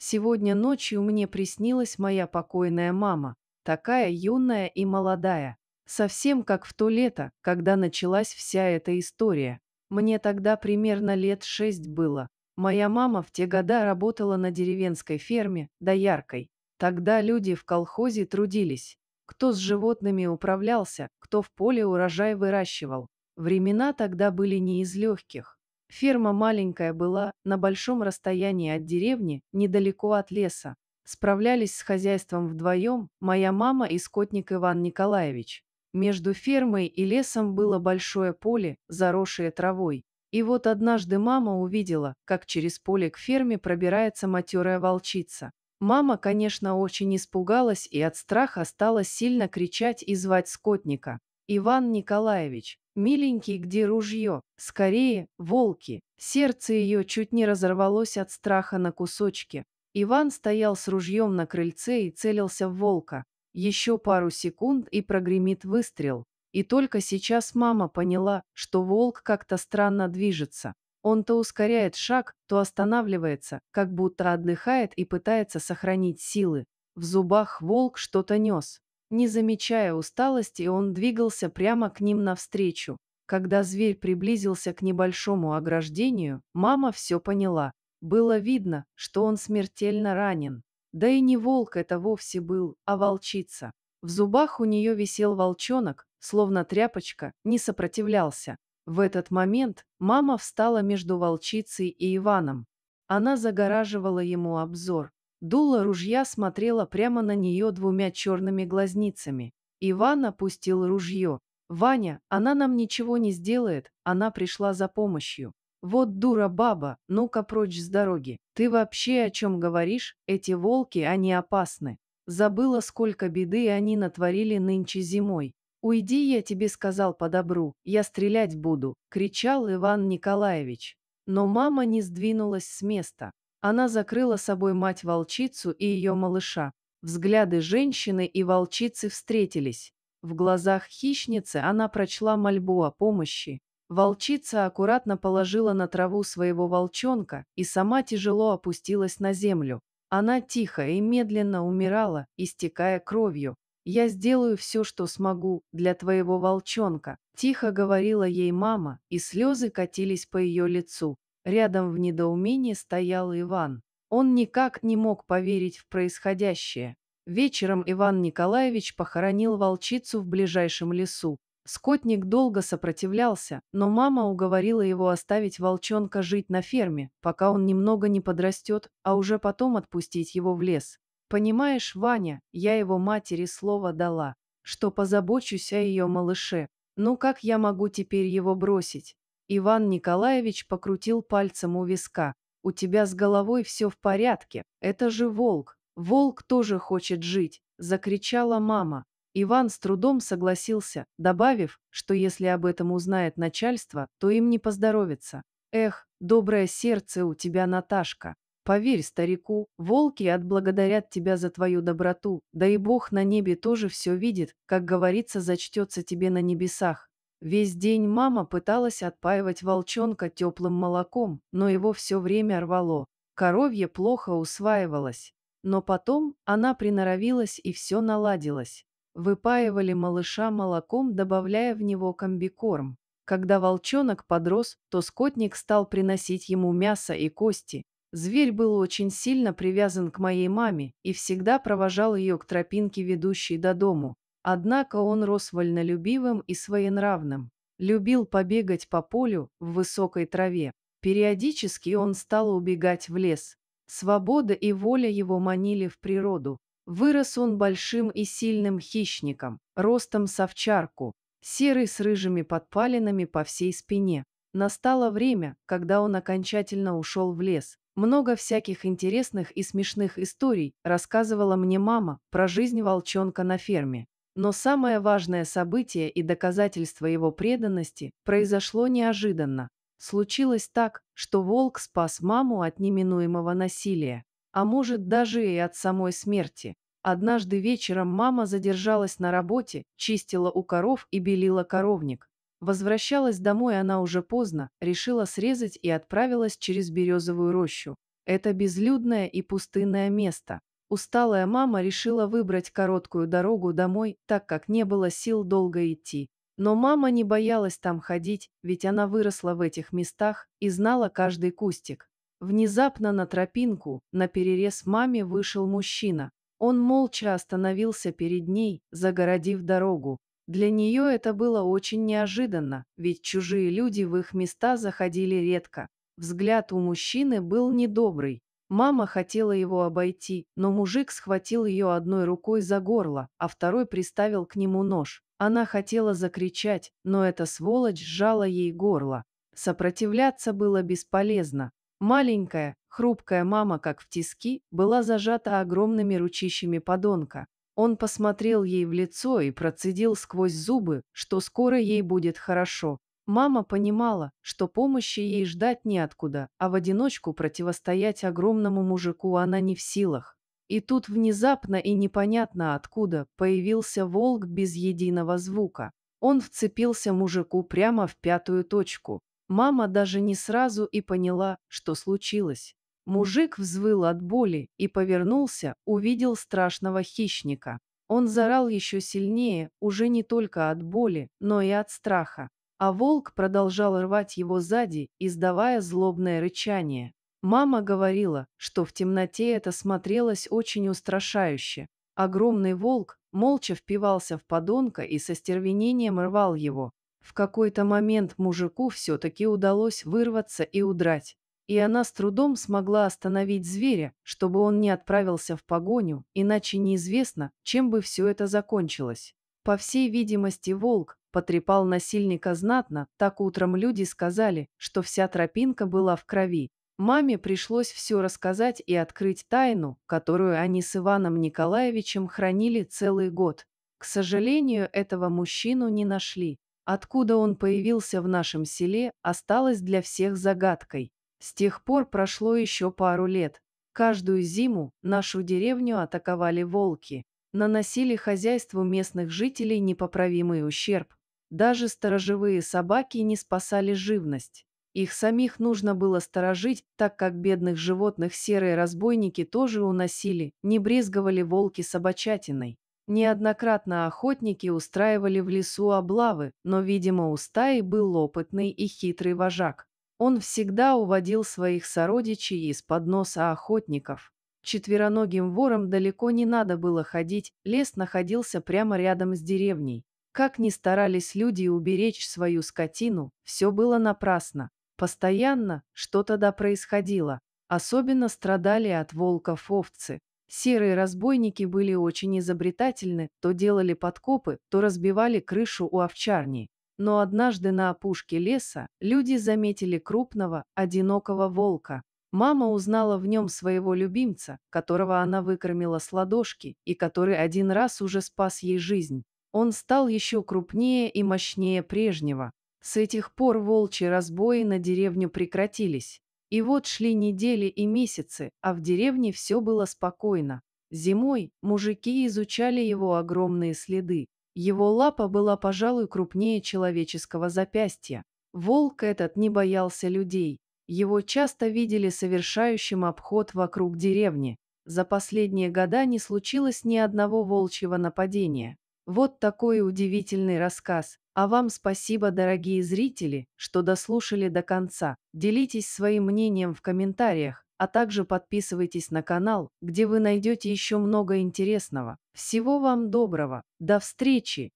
Сегодня ночью мне приснилась моя покойная мама, такая юная и молодая, совсем как в то лето, когда началась вся эта история. Мне тогда примерно лет шесть было. Моя мама в те года работала на деревенской ферме, дояркой. Тогда люди в колхозе трудились. Кто с животными управлялся, кто в поле урожай выращивал. Времена тогда были не из легких. Ферма маленькая была, на большом расстоянии от деревни, недалеко от леса. Справлялись с хозяйством вдвоем моя мама и скотник Иван Николаевич. Между фермой и лесом было большое поле, заросшее травой. И вот однажды мама увидела, как через поле к ферме пробирается матерая волчица. Мама, конечно, очень испугалась и от страха стала сильно кричать и звать скотника. Иван Николаевич, миленький, где ружье? Скорее, волки!» Сердце ее чуть не разорвалось от страха на кусочки. Иван стоял с ружьем на крыльце и целился в волка. Еще пару секунд и прогремит выстрел. И только сейчас мама поняла, что волк как-то странно движется. Он то ускоряет шаг, то останавливается, как будто отдыхает и пытается сохранить силы. В зубах волк что-то нес. Не замечая усталости, он двигался прямо к ним навстречу. Когда зверь приблизился к небольшому ограждению, мама все поняла. Было видно, что он смертельно ранен. Да и не волк это вовсе был, а волчица. В зубах у нее висел волчонок, словно тряпочка, не сопротивлялся. В этот момент мама встала между волчицей и Иваном. Она загораживала ему обзор. Дуло ружья смотрела прямо на нее двумя черными глазницами. Иван опустил ружье. «Ваня, она нам ничего не сделает, она пришла за помощью». «Вот дура баба, ну-ка прочь с дороги. Ты вообще о чем говоришь? Эти волки, они опасны. Забыла, сколько беды они натворили нынче зимой. «Уйди, я тебе сказал по добру, я стрелять буду», – кричал Иван Николаевич. Но мама не сдвинулась с места. Она закрыла собой мать-волчицу и ее малыша. Взгляды женщины и волчицы встретились. В глазах хищницы она прочла мольбу о помощи. Волчица аккуратно положила на траву своего волчонка и сама тяжело опустилась на землю. Она тихо и медленно умирала, истекая кровью. «Я сделаю все, что смогу, для твоего волчонка», – тихо говорила ей мама, и слезы катились по ее лицу. Рядом в недоумении стоял Иван. Он никак не мог поверить в происходящее. Вечером Иван Николаевич похоронил волчицу в ближайшем лесу. Скотник долго сопротивлялся, но мама уговорила его оставить волчонка жить на ферме, пока он немного не подрастет, а уже потом отпустить его в лес. «Понимаешь, Ваня, я его матери слово дала, что позабочусь о ее малыше. Ну как я могу теперь его бросить? Иван Николаевич покрутил пальцем у виска. «У тебя с головой все в порядке. Это же волк. Волк тоже хочет жить», – закричала мама. Иван с трудом согласился, добавив, что если об этом узнает начальство, то им не поздоровится. «Эх, доброе сердце у тебя, Наташка. Поверь старику, волки отблагодарят тебя за твою доброту, да и Бог на небе тоже все видит, как говорится, зачтется тебе на небесах. Весь день мама пыталась отпаивать волчонка теплым молоком, но его все время рвало. Коровье плохо усваивалось. Но потом она приноровилась и все наладилось. Выпаивали малыша молоком, добавляя в него комбикорм. Когда волчонок подрос, то скотник стал приносить ему мясо и кости. Зверь был очень сильно привязан к моей маме и всегда провожал ее к тропинке, ведущей до дому. Однако он рос вольнолюбивым и своенравным, любил побегать по полю в высокой траве. Периодически он стал убегать в лес. Свобода и воля его манили в природу. Вырос он большим и сильным хищником, ростом с овчарку, серый с рыжими подпалинами по всей спине. Настало время, когда он окончательно ушел в лес. Много всяких интересных и смешных историй рассказывала мне мама про жизнь волчонка на ферме. Но самое важное событие и доказательство его преданности произошло неожиданно. Случилось так, что волк спас маму от неминуемого насилия, а может даже и от самой смерти. Однажды вечером мама задержалась на работе, чистила у коров и белила коровник. Возвращалась домой она уже поздно, решила срезать и отправилась через березовую рощу. Это безлюдное и пустынное место. Усталая мама решила выбрать короткую дорогу домой, так как не было сил долго идти. Но мама не боялась там ходить, ведь она выросла в этих местах и знала каждый кустик. Внезапно на тропинку, на перерез маме, вышел мужчина. Он молча остановился перед ней, загородив дорогу. Для нее это было очень неожиданно, ведь чужие люди в их места заходили редко. Взгляд у мужчины был недобрый, Мама хотела его обойти, но мужик схватил ее одной рукой за горло, а второй приставил к нему нож. Она хотела закричать, но эта сволочь сжала ей горло. Сопротивляться было бесполезно. Маленькая, хрупкая мама, как в тиски, была зажата огромными ручищами подонка. Он посмотрел ей в лицо и процедил сквозь зубы, что скоро ей будет хорошо. Мама понимала, что помощи ей ждать неоткуда, а в одиночку противостоять огромному мужику она не в силах. И тут внезапно и непонятно откуда появился волк без единого звука. Он вцепился мужику прямо в пятую точку. Мама даже не сразу и поняла, что случилось. Мужик взвыл от боли и повернулся, увидел страшного хищника. Он зарал еще сильнее, уже не только от боли, но и от страха а волк продолжал рвать его сзади, издавая злобное рычание. Мама говорила, что в темноте это смотрелось очень устрашающе. Огромный волк молча впивался в подонка и со стервенением рвал его. В какой-то момент мужику все-таки удалось вырваться и удрать. И она с трудом смогла остановить зверя, чтобы он не отправился в погоню, иначе неизвестно, чем бы все это закончилось. По всей видимости, волк потрепал насильника знатно, так утром люди сказали, что вся тропинка была в крови. Маме пришлось все рассказать и открыть тайну, которую они с Иваном Николаевичем хранили целый год. К сожалению, этого мужчину не нашли. Откуда он появился в нашем селе, осталось для всех загадкой. С тех пор прошло еще пару лет. Каждую зиму нашу деревню атаковали волки наносили хозяйству местных жителей непоправимый ущерб. Даже сторожевые собаки не спасали живность. Их самих нужно было сторожить, так как бедных животных серые разбойники тоже уносили, не брезговали волки собачатиной. Неоднократно охотники устраивали в лесу облавы, но, видимо, у стаи был опытный и хитрый вожак. Он всегда уводил своих сородичей из-под носа охотников. Четвероногим вором далеко не надо было ходить, лес находился прямо рядом с деревней. Как ни старались люди уберечь свою скотину, все было напрасно. Постоянно что-то да происходило. Особенно страдали от волков овцы. Серые разбойники были очень изобретательны, то делали подкопы, то разбивали крышу у овчарни. Но однажды на опушке леса люди заметили крупного, одинокого волка. Мама узнала в нем своего любимца, которого она выкормила с ладошки и который один раз уже спас ей жизнь. Он стал еще крупнее и мощнее прежнего. С этих пор волчьи разбои на деревню прекратились. И вот шли недели и месяцы, а в деревне все было спокойно. Зимой мужики изучали его огромные следы. Его лапа была, пожалуй, крупнее человеческого запястья. Волк этот не боялся людей, его часто видели совершающим обход вокруг деревни. За последние года не случилось ни одного волчьего нападения. Вот такой удивительный рассказ. А вам спасибо, дорогие зрители, что дослушали до конца. Делитесь своим мнением в комментариях, а также подписывайтесь на канал, где вы найдете еще много интересного. Всего вам доброго. До встречи!